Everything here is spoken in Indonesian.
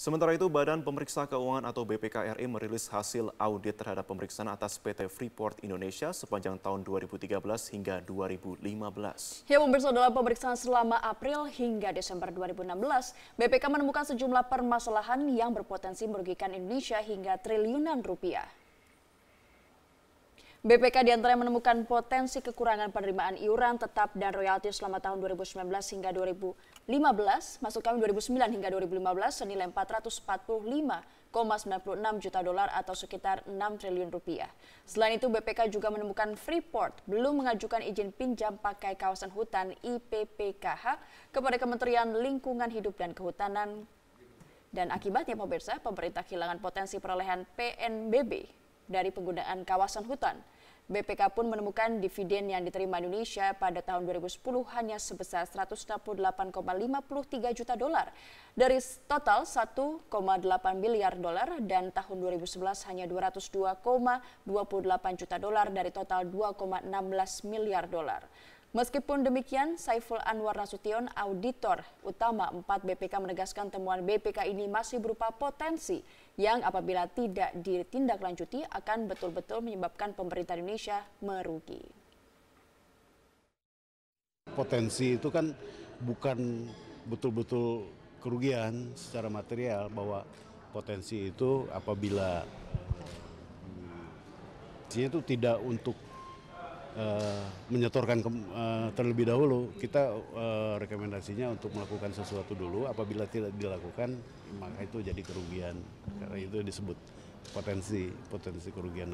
Sementara itu, Badan Pemeriksa Keuangan atau BPKRI merilis hasil audit terhadap pemeriksaan atas PT Freeport Indonesia sepanjang tahun 2013 hingga 2015. Ya, pemirsa dalam pemeriksaan selama April hingga Desember 2016, BPK menemukan sejumlah permasalahan yang berpotensi merugikan Indonesia hingga triliunan rupiah. BPK diantaranya menemukan potensi kekurangan penerimaan iuran tetap dan royalti selama tahun 2019 hingga 2015, masuk kami 2009 hingga 2015 senilai 445,96 juta dolar atau sekitar 6 triliun rupiah. Selain itu BPK juga menemukan Freeport belum mengajukan izin pinjam pakai kawasan hutan IPPKH kepada Kementerian Lingkungan Hidup dan Kehutanan dan akibatnya pemirsa pemerintah kehilangan potensi perolehan PNBB dari penggunaan kawasan hutan. BPK pun menemukan dividen yang diterima Indonesia pada tahun 2010 hanya sebesar 168,53 juta dolar dari total 1,8 miliar dolar dan tahun 2011 hanya 202,28 juta dolar dari total 2,16 miliar dolar. Meskipun demikian, Saiful Anwar Nasution, auditor utama 4 BPK menegaskan temuan BPK ini masih berupa potensi yang apabila tidak ditindaklanjuti akan betul-betul menyebabkan pemerintah Indonesia merugi. Potensi itu kan bukan betul-betul kerugian secara material bahwa potensi itu apabila hmm, itu tidak untuk Eh, menyetorkan ke, uh, terlebih dahulu. Kita uh, rekomendasinya untuk melakukan sesuatu dulu. Apabila tidak dilakukan, maka itu jadi kerugian. Karena itu disebut potensi potensi kerugian.